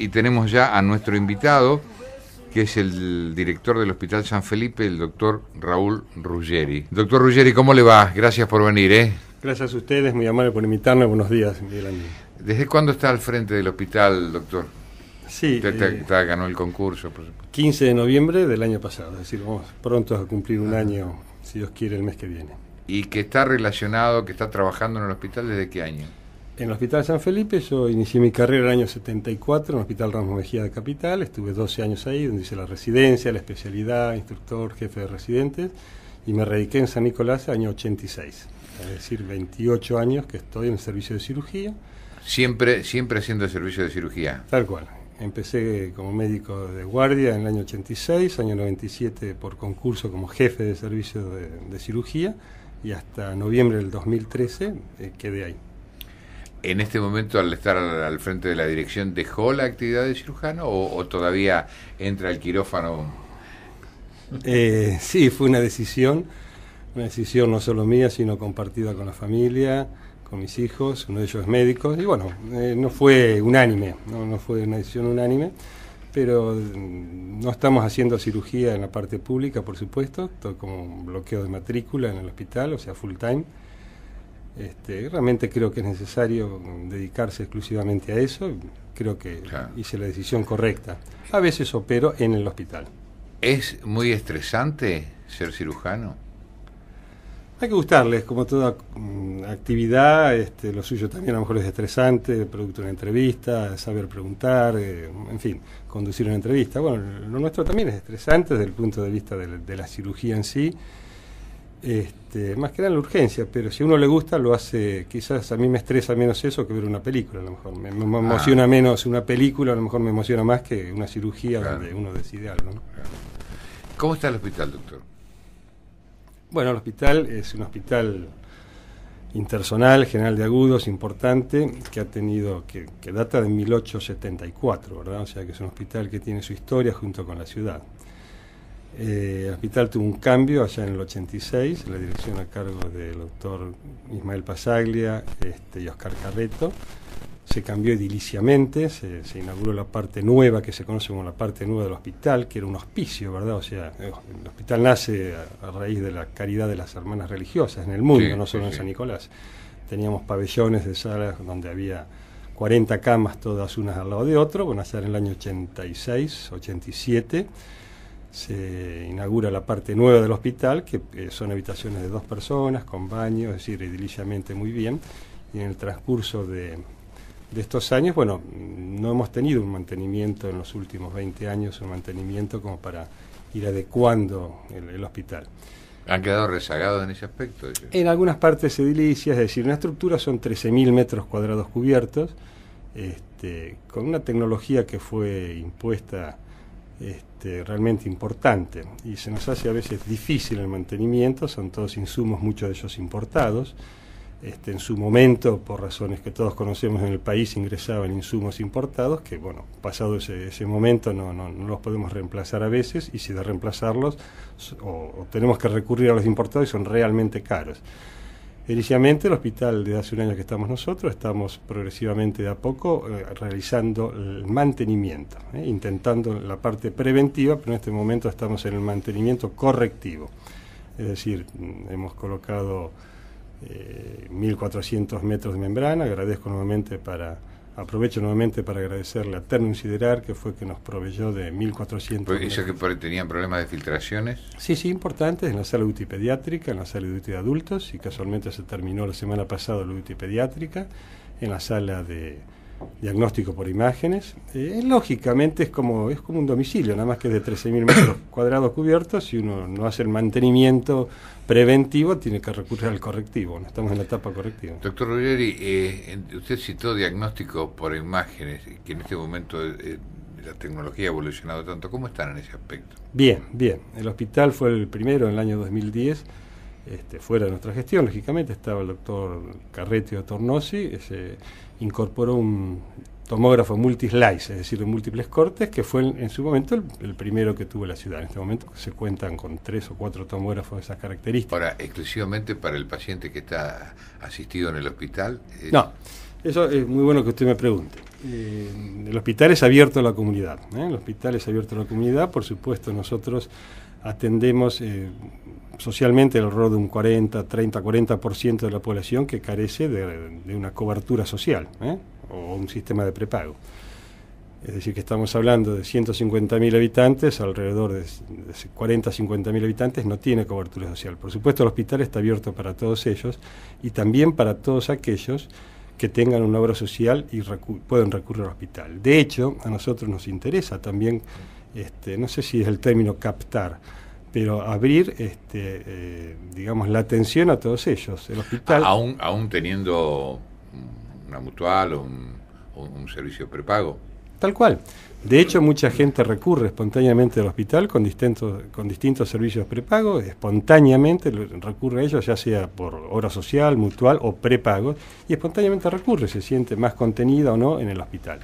y tenemos ya a nuestro invitado, que es el director del Hospital San Felipe, el doctor Raúl Ruggeri. Doctor Ruggeri, ¿cómo le va? Gracias por venir. ¿eh? Gracias a ustedes, muy amable por invitarme. Buenos días, Miguel ¿Desde cuándo está al frente del hospital, doctor? Sí. Usted eh, ganó el concurso, 15 de noviembre del año pasado, es decir, vamos pronto a cumplir un ah. año, si Dios quiere, el mes que viene. ¿Y que está relacionado, que está trabajando en el hospital desde qué año? en el Hospital San Felipe yo inicié mi carrera en el año 74 en el Hospital Ramos Mejía de Capital, estuve 12 años ahí, donde hice la residencia, la especialidad, instructor, jefe de residentes, y me radiqué en San Nicolás el año 86, es decir, 28 años que estoy en el servicio de cirugía. Siempre, siempre haciendo el servicio de cirugía. Tal cual. Empecé como médico de guardia en el año 86, año 97 por concurso como jefe de servicio de, cirugía y hasta noviembre del 2013 eh, quedé ahí en este momento, al estar al, frente de la dirección, dejó la actividad de cirujano o, todavía entra al quirófano? Eh, sí, fue una decisión, una decisión no solo mía, sino compartida con la familia, con mis hijos, uno de ellos es médico, y bueno, eh, no fue unánime, no, fue una decisión unánime, pero mm, no estamos haciendo cirugía en la parte pública, por supuesto, como bloqueo de matrícula en el hospital, o sea, full time este, realmente creo que es necesario dedicarse exclusivamente a eso. Creo que hice la decisión correcta. A veces opero en el hospital. ¿Es muy estresante ser cirujano? Hay que gustarles, como toda mm, actividad, este, lo suyo también a lo mejor es estresante, producto de una entrevista, saber preguntar, eh, en fin, conducir una entrevista. Bueno, lo nuestro también es estresante desde el punto de vista de la cirugía en sí este, más que nada la urgencia, pero si a uno le gusta, lo hace. Quizás a mí me estresa menos eso que ver una película, a lo mejor. Me, ah. emociona menos una película, a lo mejor me emociona más que una cirugía donde uno decide algo. ¿Cómo está el hospital, doctor? Bueno, el hospital es un hospital intersonal, general de agudos, importante, que ha tenido, que, que data de 1874, ¿verdad? O sea que es un hospital que tiene su historia junto con la ciudad el eh, hospital tuvo un cambio allá en el 86, la dirección a cargo del doctor Ismael Pasaglia este, y Oscar Carreto. Se cambió ediliciamente, se, inauguró la parte nueva que se conoce como la parte nueva del hospital, que era un hospicio, ¿verdad? O sea, eh, el hospital nace a, raíz de la caridad de las hermanas religiosas en el mundo, no solo en San Nicolás. Teníamos pabellones de salas donde había 40 camas, todas unas al lado de otro, bueno, allá en el año 86, 87 se inaugura la parte nueva del hospital, que eh, son habitaciones de dos personas, con baño, es decir, ediliciamente muy bien. Y en el transcurso de, estos años, bueno, no hemos tenido un mantenimiento en los últimos 20 años, un mantenimiento como para ir adecuando el, hospital. ¿Han quedado rezagados en ese aspecto? En algunas partes edilicias, es decir, una estructura son 13.000 metros cuadrados cubiertos, este, con una tecnología que fue impuesta este, realmente importante y se nos hace a veces difícil el mantenimiento, son todos insumos, muchos de ellos importados. Este, en su momento, por razones que todos conocemos en el país, ingresaban insumos importados que, bueno, pasado ese, momento no, los podemos reemplazar a veces y si de reemplazarlos o, tenemos que recurrir a los importados y son realmente caros. Inicialmente el hospital, de hace un año que estamos nosotros, estamos progresivamente de a poco eh, realizando el mantenimiento, ¿eh? intentando la parte preventiva, pero en este momento estamos en el mantenimiento correctivo. Es decir, mm, hemos colocado 1.400 eh, metros de membrana, agradezco nuevamente para Aprovecho nuevamente para agradecerle a Terno Siderar, que fue que nos proveyó de 1.400... ¿Eso que tenían problemas de filtraciones? Sí, sí, importantes, en la sala UTI pediátrica, en la sala de UTI de adultos, y casualmente se terminó la semana pasada la UTI pediátrica, en la sala de diagnóstico por imágenes. Eh, lógicamente es como, es como un domicilio, nada más que de 13.000 metros cuadrados cubiertos. Si uno no hace el mantenimiento preventivo, tiene que recurrir al correctivo. No estamos en la etapa correctiva. Doctor Ruggeri, eh, usted citó diagnóstico por imágenes, que en este momento eh, la tecnología ha evolucionado tanto. ¿Cómo están en ese aspecto? Bien, bien. El hospital fue el primero en el año 2010. Este, fuera de nuestra gestión, lógicamente, estaba el doctor Carrete Tornosi, ese incorporó un tomógrafo multislice, es decir, de múltiples cortes, que fue en, su momento el, primero que tuvo la ciudad. En este momento se cuentan con tres o cuatro tomógrafos de esas características. Ahora, exclusivamente para el paciente que está asistido en el hospital. No, eso es muy bueno que usted me pregunte. Eh, el hospital es abierto a la comunidad. ¿eh? El hospital es abierto a la comunidad, por supuesto nosotros atendemos eh, socialmente el error de un 40, 30, 40% de la población que carece de, una cobertura social ¿eh? o un sistema de prepago. Es decir, que estamos hablando de 150.000 habitantes, alrededor de, 40, 50.000 habitantes no tiene cobertura social. Por supuesto, el hospital está abierto para todos ellos y también para todos aquellos que tengan una obra social y pueden recurrir al hospital. De hecho, a nosotros nos interesa también este, no sé si es el término captar, pero abrir, este, eh, digamos, la atención a todos ellos. El hospital. Aún, aún teniendo una mutual o un, un, servicio prepago. Tal cual. De hecho, mucha gente recurre espontáneamente al hospital con distintos, con distintos servicios prepago, espontáneamente recurre a ellos, ya sea por hora social, mutual o prepago, y espontáneamente recurre, se siente más contenida o no en el hospital.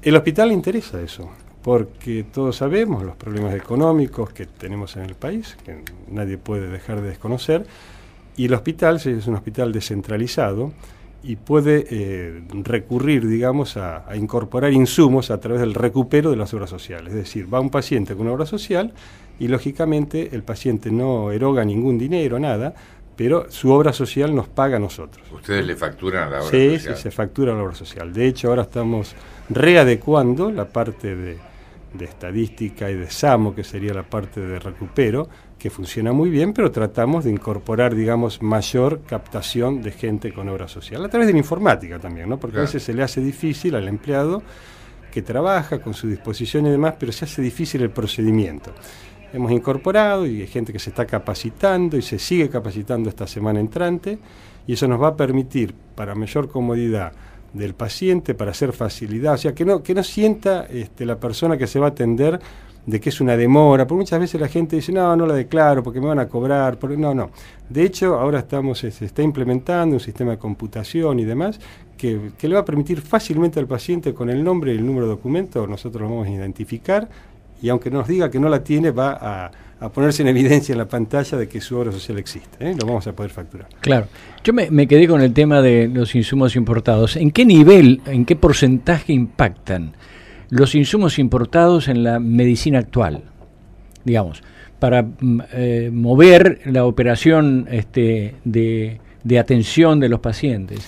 El hospital le interesa eso porque todos sabemos los problemas económicos que tenemos en el país, que nadie puede dejar de desconocer, y el hospital es un hospital descentralizado y puede eh, recurrir, digamos, a, incorporar insumos a través del recupero de las obras sociales. Es decir, va un paciente con una obra social y lógicamente el paciente no eroga ningún dinero, nada, pero su obra social nos paga a nosotros. Ustedes le facturan a la obra social. Sí, se factura a la obra social. De hecho, ahora estamos readecuando la parte de, estadística y de SAMO, que sería la parte de recupero, que funciona muy bien, pero tratamos de incorporar, digamos, mayor captación de gente con obra social, a través de la informática también, ¿no? Porque a veces se le hace difícil al empleado que trabaja con su disposición y demás, pero se hace difícil el procedimiento. Hemos incorporado y hay gente que se está capacitando y se sigue capacitando esta semana entrante, y eso nos va a permitir, para mayor comodidad, del paciente para hacer facilidad, o sea, que no, que no sienta este, la persona que se va a atender de que es una demora, porque muchas veces la gente dice, no, no la declaro porque me van a cobrar, no, no. De hecho, ahora estamos, se está implementando un sistema de computación y demás que, que le va a permitir fácilmente al paciente con el nombre y el número de documento, nosotros lo vamos a identificar y aunque nos diga que no la tiene, va a a ponerse en evidencia en la pantalla de que su obra social existe. ¿eh? Lo vamos a poder facturar. Claro. Yo me, quedé con el tema de los insumos importados. ¿En qué nivel, en qué porcentaje impactan los insumos importados en la medicina actual? Digamos, para mm, eh, mover la operación este, de atención de los pacientes.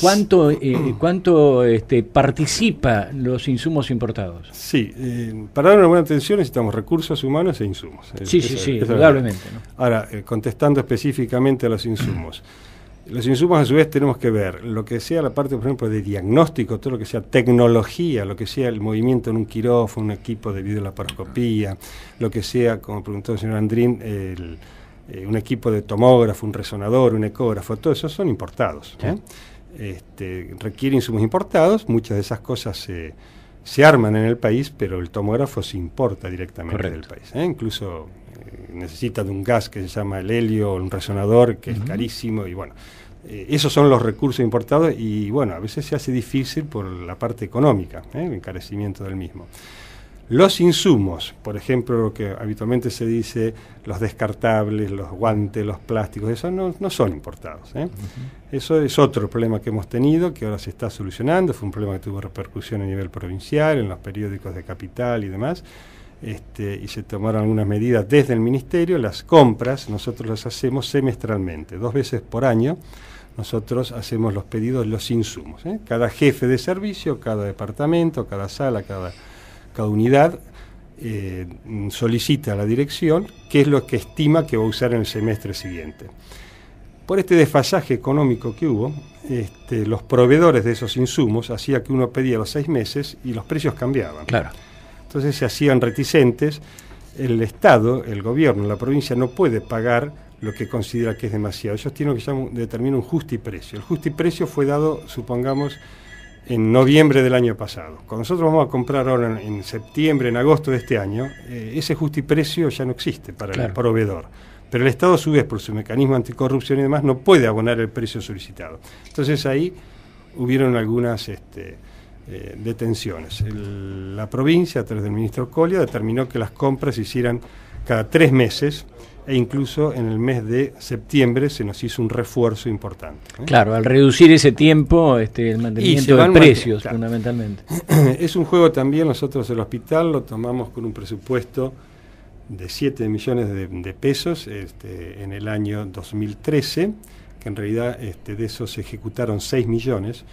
¿Cuánto, eh, cuánto este, participa los insumos importados? Sí, eh, para dar una buena atención necesitamos recursos humanos e insumos. Eh, sí, sí, sí, indudablemente. Ahora, eh, contestando específicamente a los insumos. Los insumos a su vez tenemos que ver lo que sea la parte, por ejemplo, de diagnóstico, todo lo que sea tecnología, lo que sea el movimiento en un quirófano, un equipo de videolaparoscopía, lo que sea, como preguntó el señor Andrín, un equipo de tomógrafo, un resonador, un ecógrafo, todo eso son importados. ¿eh? este, requiere insumos importados, muchas de esas cosas se, se, arman en el país, pero el tomógrafo se importa directamente del país. ¿eh? Incluso eh, necesita de un gas que se llama el helio, un resonador que es carísimo y bueno. Eh, esos son los recursos importados y bueno, a veces se hace difícil por la parte económica, el encarecimiento del mismo. Los insumos, por ejemplo, lo que habitualmente se dice, los descartables, los guantes, los plásticos, eso no, son importados. Eso es otro problema que hemos tenido, que ahora se está solucionando, fue un problema que tuvo repercusión a nivel provincial, en los periódicos de capital y demás, este, y se tomaron algunas medidas desde el ministerio, las compras nosotros las hacemos semestralmente, dos veces por año nosotros hacemos los pedidos, los insumos. ¿eh? Cada jefe de servicio, cada departamento, cada sala, cada, unidad eh, solicita a la dirección qué es lo que estima que va a usar en el semestre siguiente. Por este desfasaje económico que hubo, este, los proveedores de esos insumos hacía que uno pedía los seis meses y los precios cambiaban. Claro. Entonces se hacían reticentes. El Estado, el gobierno, la provincia no puede pagar lo que considera que es demasiado. Ellos tienen que determinar un precio. El justo y precio fue dado, supongamos, en noviembre del año pasado. Cuando nosotros vamos a comprar ahora en, septiembre, en agosto de este año, eh, justo ese precio ya no existe para el proveedor. Pero el Estado, a su vez, por su mecanismo anticorrupción y demás, no puede abonar el precio solicitado. Entonces ahí hubieron algunas este, eh, detenciones. la provincia, a través del ministro Colia, determinó que las compras se hicieran cada tres meses e incluso en el mes de septiembre se nos hizo un refuerzo importante. ¿eh? Claro, al reducir ese tiempo, este, el mantenimiento de precios, fundamentalmente. Es un juego también, nosotros el hospital lo tomamos con un presupuesto de 7 millones de, pesos este, en el año 2013, que en realidad este, de esos se ejecutaron 6 millones.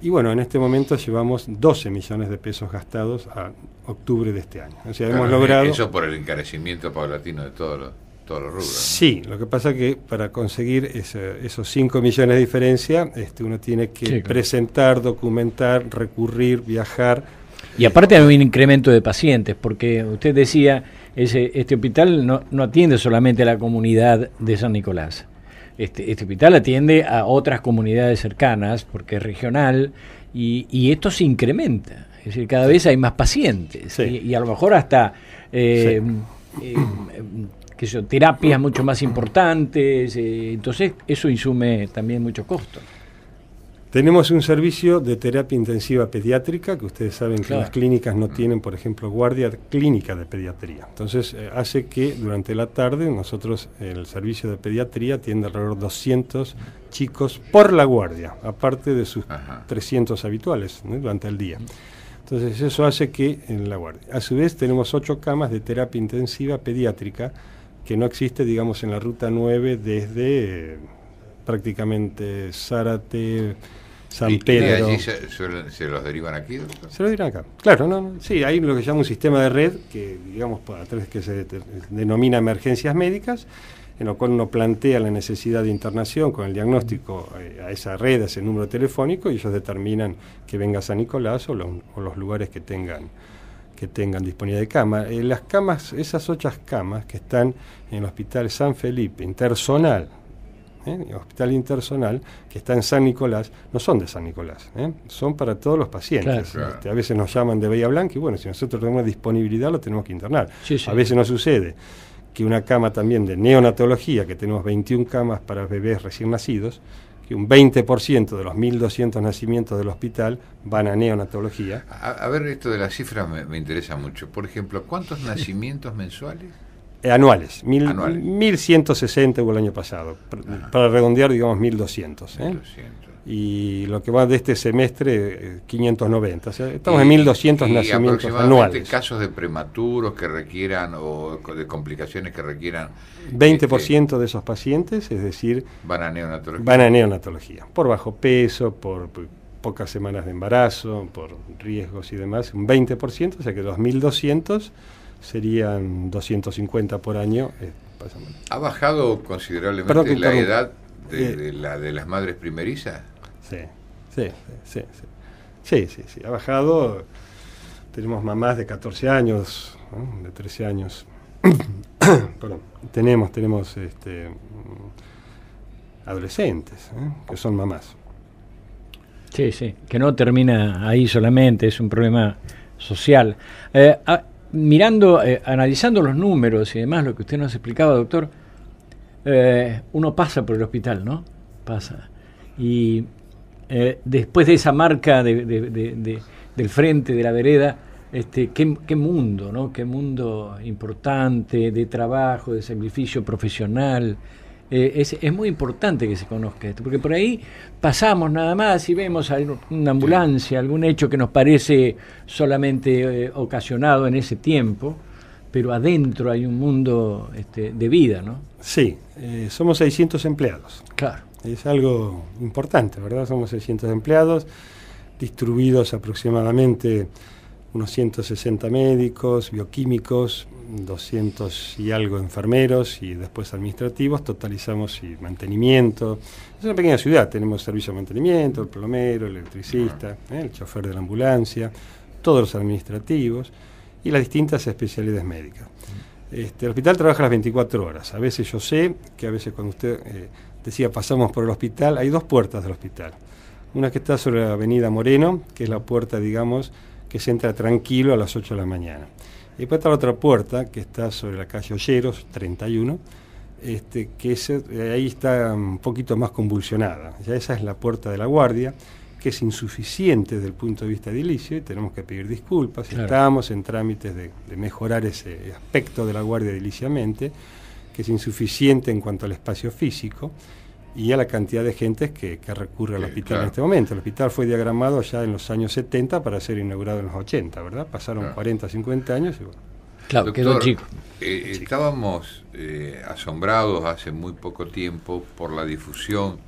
Y bueno, en este momento llevamos 12 millones de pesos gastados a octubre de este año. hemos logrado... Eso por el encarecimiento paulatino de todos los, todos los rubros. Sí, lo que pasa es que para conseguir esos 5 millones de diferencia, este, uno tiene que presentar, documentar, recurrir, viajar. Y aparte hay un incremento de pacientes, porque usted decía este hospital no, atiende solamente a la comunidad de San Nicolás. Este, este, hospital atiende a otras comunidades cercanas porque es regional y, esto se incrementa. Es decir, cada vez hay más pacientes y, a lo mejor hasta eh, eh, que terapias mucho más importantes. Eh, entonces, eso insume también mucho costo. Tenemos un servicio de terapia intensiva pediátrica, que ustedes saben que las clínicas no tienen, por ejemplo, guardia clínica de pediatría. Entonces, eh, hace que durante la tarde nosotros, el servicio de pediatría tiene alrededor de 200 chicos por la guardia, aparte de sus 300 habituales durante el día. Entonces, eso hace que en la guardia. A su vez, tenemos ocho camas de terapia intensiva pediátrica, que no existe, digamos, en la ruta 9 desde... Eh, prácticamente Zárate, San Pedro. ¿Y se, los derivan aquí? Se los derivan acá. Claro, no, sí, hay lo que se llama un sistema de red que, digamos, que se denomina emergencias médicas, en lo cual uno plantea la necesidad de internación con el diagnóstico eh, a esa red, a ese número telefónico, y ellos determinan que venga San Nicolás o, los lugares que tengan que tengan disponibilidad de cama. Eh, las camas, esas ocho camas que están en el Hospital San Felipe, intersonal... ¿eh? hospital intersonal, que está en San Nicolás, no son de San Nicolás, ¿eh? son para todos los pacientes. Este, a veces nos llaman de Bella Blanca y bueno, si nosotros tenemos disponibilidad lo tenemos que internar. A veces no sucede que una cama también de neonatología, que tenemos 21 camas para bebés recién nacidos, que un 20% de los 1.200 nacimientos del hospital van a neonatología. A, ver, esto de las cifras me interesa mucho. Por ejemplo, ¿cuántos nacimientos mensuales? Eh, anuales, mil, 1160 hubo el año pasado, para redondear digamos 1200. ¿eh? Y lo que va de este semestre, 590. Eh, estamos en 1200 nacimientos anuales. casos de prematuros que requieran o de complicaciones que requieran. 20% este, de esos pacientes, es decir. Van a neonatología. Van a neonatología. Por bajo peso, por, por pocas semanas de embarazo, por riesgos y demás. Un 20%, o sea que 2200 serían 250 por año. Eh, ¿Ha bajado considerablemente la edad eh. de, la, de las madres primerizas? Sí, sí, sí, sí. Sí, sí, ha bajado. Tenemos mamás de 14 años, de 13 años. Perdón. Tenemos, tenemos este, adolescentes ¿eh? que son mamás. Sí, sí, que no termina ahí solamente, es un problema social. Ah, mirando, eh, analizando los números y demás, lo que usted nos explicaba, doctor, eh, uno pasa por el hospital, ¿no? Pasa. Y eh, después de esa marca del frente, de la vereda, este, qué, qué, mundo, ¿no? Qué mundo importante de trabajo, de sacrificio profesional, eh, es, muy importante que se conozca esto, porque por ahí pasamos nada más y vemos una ambulancia, algún hecho que nos parece solamente eh, ocasionado en ese tiempo, pero adentro hay un mundo este, de vida, ¿no? Sí, eh, somos 600 empleados. Claro. Es algo importante, ¿verdad? Somos 600 empleados, distribuidos aproximadamente unos 160 médicos, bioquímicos, 200 y algo enfermeros y después administrativos, totalizamos y mantenimiento. Es una pequeña ciudad, tenemos servicio de mantenimiento, el plomero, el electricista, ¿eh? el chofer de la ambulancia, todos los administrativos y las distintas especialidades médicas. Este, el hospital trabaja las 24 horas. A veces yo sé que a veces cuando usted eh, decía pasamos por el hospital, hay dos puertas del hospital. Una que está sobre la avenida Moreno, que es la puerta, digamos, que se entra tranquilo a las 8 de la mañana. Y después está la otra puerta, que está sobre la calle Olleros, 31, este, que eh, ahí está un poquito más convulsionada. Ya esa es la puerta de la guardia, que es insuficiente desde el punto de vista edilicio y tenemos que pedir disculpas. Estamos en trámites de, de, mejorar ese aspecto de la guardia ediliciamente, que es insuficiente en cuanto al espacio físico y a la cantidad de gente que, recurre al hospital en este momento. El hospital fue diagramado ya en los años 70 para ser inaugurado en los 80, ¿verdad? Pasaron 40, 50 años y bueno. Claro, quedó chico. Eh, estábamos eh, asombrados hace muy poco tiempo por la difusión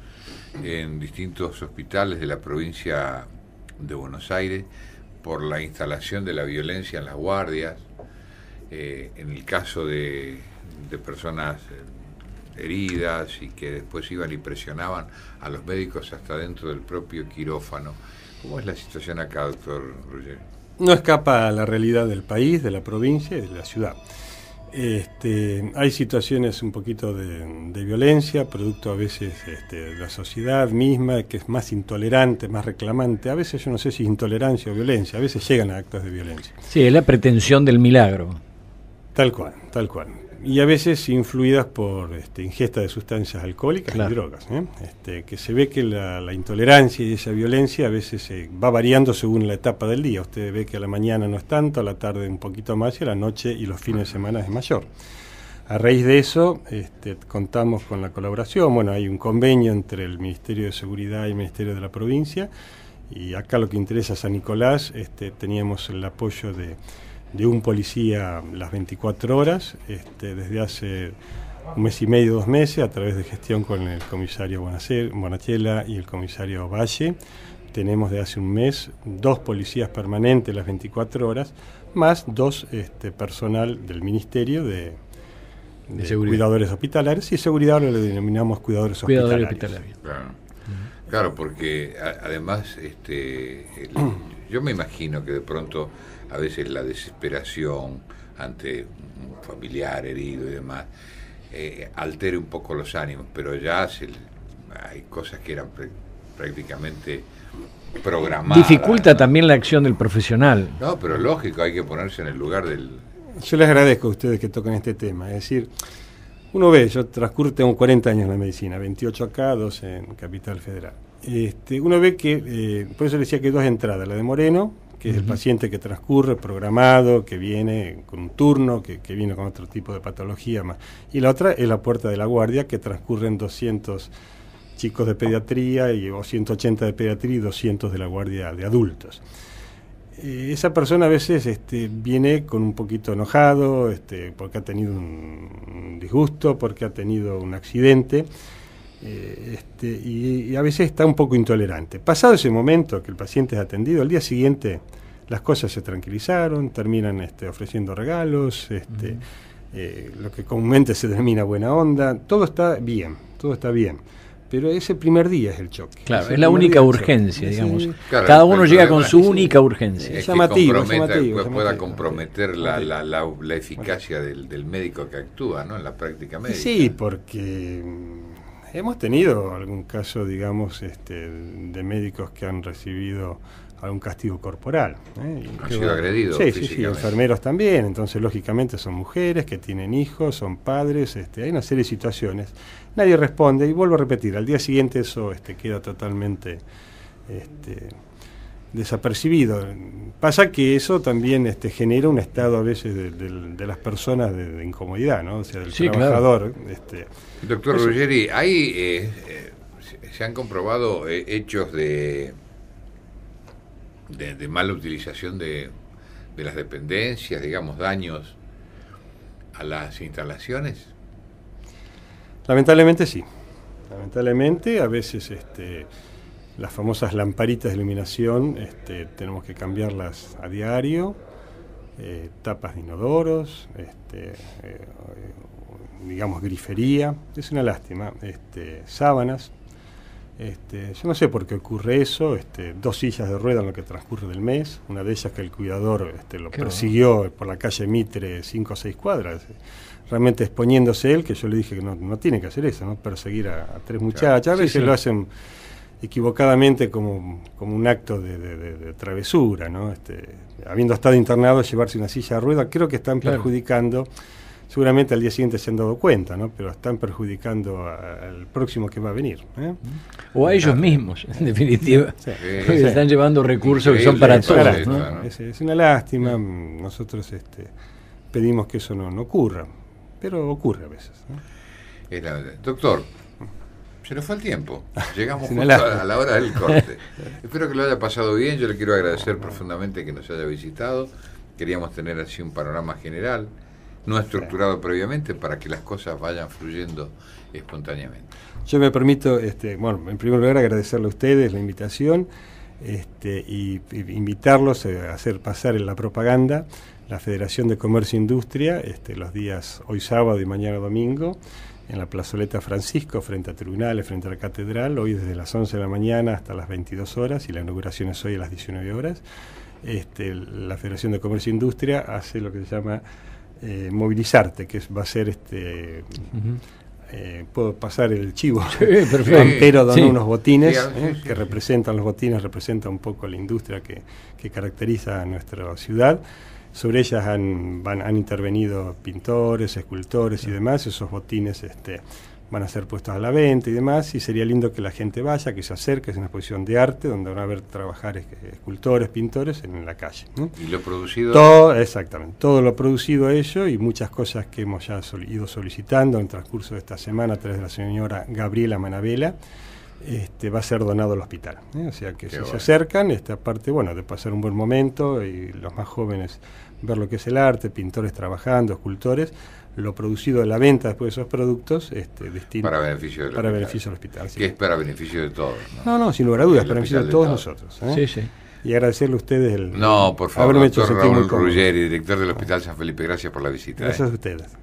en distintos hospitales de la provincia de Buenos Aires, por la instalación de la violencia en las guardias, eh, en el caso de, de personas heridas y que después iban y presionaban a los médicos hasta dentro del propio quirófano. ¿Cómo es la situación acá, doctor No escapa a la realidad del país, de la provincia y de la ciudad. Este, hay situaciones un poquito de, violencia, producto a veces este, de la sociedad misma, que es más intolerante, más reclamante. A veces yo no sé si intolerancia o violencia, a veces llegan a actos de violencia. Sí, es la pretensión del milagro. Tal cual, tal cual y a veces influidas por este, ingesta de sustancias alcohólicas y drogas, ¿eh? este, que se ve que la, intolerancia y esa violencia a veces eh, va variando según la etapa del día. Usted ve que a la mañana no es tanto, a la tarde un poquito más y a la noche y los fines de semana es mayor. A raíz de eso, este, contamos con la colaboración, bueno, hay un convenio entre el Ministerio de Seguridad y el Ministerio de la Provincia, y acá lo que interesa a San Nicolás, este, teníamos el apoyo de de un policía las 24 horas este, desde hace un mes y medio, dos meses, a través de gestión con el comisario Bonachela y el comisario Valle. Tenemos de hace un mes dos policías permanentes las 24 horas, más dos este, personal del ministerio de, cuidadores hospitalarios y seguridad lo denominamos cuidadores, hospitalarios. Claro. porque además este, yo me imagino que de pronto a veces la desesperación ante un familiar herido y demás, eh, altere un poco los ánimos, pero ya hay cosas que eran prácticamente programadas. Dificulta también la acción del profesional. No, pero lógico, hay que ponerse en el lugar del... Yo les agradezco a ustedes que tocan este tema, es decir... Uno ve, yo transcurro, tengo 40 años en la medicina, 28 acá, 2 en Capital Federal. Este, uno ve que, eh, por eso decía que dos entradas, la de Moreno, que es el paciente que transcurre programado, que viene con un turno, que, viene con otro tipo de patología más. Y la otra es la puerta de la guardia, que transcurren 200 chicos de pediatría, y, o 180 de pediatría y 200 de la guardia de adultos. Eh, esa persona a veces este, viene con un poquito enojado, este, porque ha tenido un disgusto, porque ha tenido un accidente, eh, este, y, a veces está un poco intolerante. Pasado ese momento que el paciente es atendido, al día siguiente las cosas se tranquilizaron, terminan este, ofreciendo regalos, este, eh, lo que comúnmente se denomina buena onda, todo está bien, todo está bien. Pero ese primer día es el choque. Claro, es la única urgencia, digamos. Cada uno llega con su única urgencia. Es, es llamativo, que pues, pueda comprometer la, eficacia del, médico que actúa ¿no? en la práctica médica. Sí, porque mm, Hemos tenido algún caso, digamos, este, de médicos que han recibido algún castigo corporal. Eh? Han sido agredidos. Sí, sí, sí, enfermeros también. Entonces, lógicamente, son mujeres que tienen hijos, son padres, este, hay una serie de situaciones. Nadie responde y vuelvo a repetir, al día siguiente eso este, queda totalmente... Este, desapercibido. Pasa que eso también este, genera un estado a veces de, las personas de, incomodidad, ¿no? O sea, del trabajador. Este, Doctor Ruggeri, ¿hay, eh, eh, ¿se han comprobado eh, hechos de, de, mala utilización de, de las dependencias, digamos, daños a las instalaciones? Lamentablemente sí. Lamentablemente a veces... este las famosas lamparitas de iluminación este, tenemos que cambiarlas a diario, eh, tapas de inodoros, este, eh, digamos grifería, es una lástima, este, sábanas. Este, yo no sé por qué ocurre eso, este, dos sillas de rueda en lo que transcurre del mes, una de ellas que el cuidador este, lo persiguió por la calle Mitre cinco o seis cuadras, realmente exponiéndose él, que yo le dije que no, tiene que hacer eso, no perseguir a, tres muchachas, a veces lo hacen equivocadamente como, un acto de, travesura, ¿no? Este, habiendo estado internado, llevarse una silla de ruedas, creo que están perjudicando, seguramente al día siguiente se han dado cuenta, ¿no? Pero están perjudicando al próximo que va a venir. ¿eh? O a ellos mismos, en definitiva. están llevando recursos que son para todos. es, una lástima, nosotros este, pedimos que eso no, ocurra, pero ocurre a veces. ¿no? Eh, doctor, se nos fue el tiempo. Llegamos a, la hora del corte. Espero que lo haya pasado bien. Yo le quiero agradecer profundamente que nos haya visitado. Queríamos tener así un panorama general, no estructurado previamente, para que las cosas vayan fluyendo espontáneamente. Yo me permito, este, bueno, en primer lugar agradecerle a ustedes la invitación este, y, invitarlos a hacer pasar en la propaganda la Federación de Comercio e Industria este, los días hoy sábado y mañana domingo en la plazoleta Francisco, frente a tribunales, frente a la catedral, hoy desde las 11 de la mañana hasta las 22 horas, y la inauguración es hoy a las 19 horas. Este, la Federación de Comercio e Industria hace lo que se llama eh, Movilizarte, que es, va a ser este. Eh, puedo pasar el chivo. pero dando unos botines ¿eh? que representan los botines, representa un poco la industria que, que caracteriza a nuestra ciudad sobre ellas han, han intervenido pintores, escultores y demás, esos botines este, van a ser puestos a la venta y demás, y sería lindo que la gente vaya, que se acerque, es una exposición de arte donde van a ver trabajar eh, escultores, pintores en la calle. ¿Y lo producido? Todo, exactamente, todo lo producido ello y muchas cosas que hemos ya ido solicitando en el transcurso de esta semana a través de la señora Gabriela Manabela. Este, va a ser donado al hospital. ¿eh? O sea que si se acercan, esta parte, bueno, de pasar un buen momento y los más jóvenes ver lo que es el arte, pintores trabajando, escultores, lo producido en la venta después de esos productos, este, destino, para beneficio del para hospital. Beneficio del hospital Que es para beneficio de todos. No, no, sin lugar a dudas, para beneficio de todos nosotros. ¿eh? Sí, sí. Y agradecerle a ustedes el. No, por favor, doctor hecho Raúl Ruggeri, director del Hospital San Felipe, gracias por la visita. Gracias ¿eh? a ustedes.